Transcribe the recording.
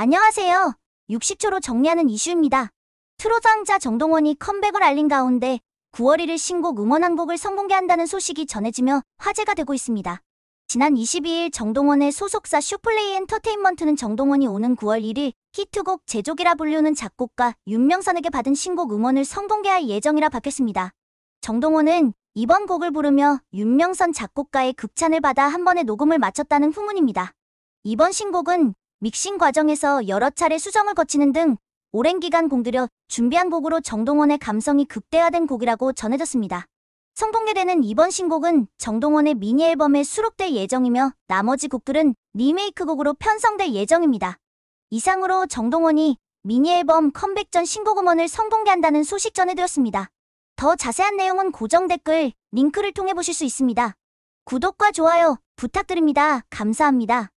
안녕하세요. 60초로 정리하는 이슈입니다. 트로장자 트 정동원이 컴백을 알린 가운데 9월 1일 신곡 응원한곡을 선공개한다는 소식이 전해지며 화제가 되고 있습니다. 지난 22일 정동원의 소속사 슈플레이 엔터테인먼트는 정동원이 오는 9월 1일 히트곡 제조기라 불리우는 작곡가 윤명선에게 받은 신곡 음원을 선공개할 예정이라 밝혔습니다. 정동원은 이번 곡을 부르며 윤명선 작곡가의 극찬을 받아 한 번의 녹음을 마쳤다는 후문입니다. 이번 신곡은 믹싱 과정에서 여러 차례 수정을 거치는 등 오랜 기간 공들여 준비한 곡으로 정동원의 감성이 극대화된 곡이라고 전해졌습니다. 성공개되는 이번 신곡은 정동원의 미니 앨범에 수록될 예정이며 나머지 곡들은 리메이크 곡으로 편성될 예정입니다. 이상으로 정동원이 미니 앨범 컴백 전 신곡 음원을 성공개한다는 소식 전해드렸습니다. 더 자세한 내용은 고정 댓글 링크를 통해 보실 수 있습니다. 구독과 좋아요 부탁드립니다. 감사합니다.